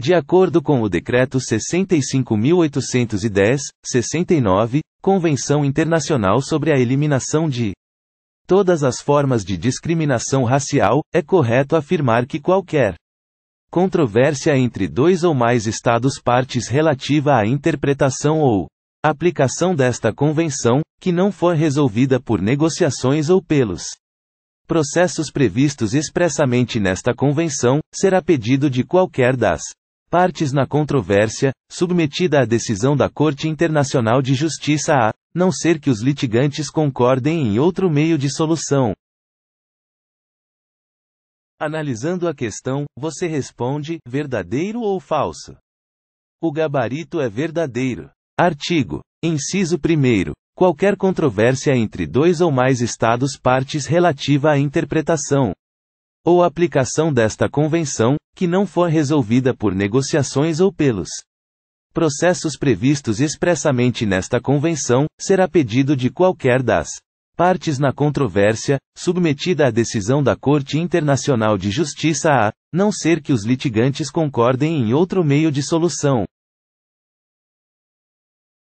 De acordo com o Decreto 65.810, 69, Convenção Internacional sobre a Eliminação de todas as formas de discriminação racial, é correto afirmar que qualquer controvérsia entre dois ou mais Estados partes relativa à interpretação ou aplicação desta convenção, que não for resolvida por negociações ou pelos processos previstos expressamente nesta convenção, será pedido de qualquer das partes na controvérsia, submetida à decisão da Corte Internacional de Justiça a não ser que os litigantes concordem em outro meio de solução. Analisando a questão, você responde: verdadeiro ou falso? O gabarito é verdadeiro. Artigo. Inciso 1. Qualquer controvérsia entre dois ou mais estados partes relativa à interpretação, ou aplicação desta convenção, que não for resolvida por negociações ou pelos processos previstos expressamente nesta convenção, será pedido de qualquer das partes na controvérsia, submetida à decisão da Corte Internacional de Justiça a, não ser que os litigantes concordem em outro meio de solução.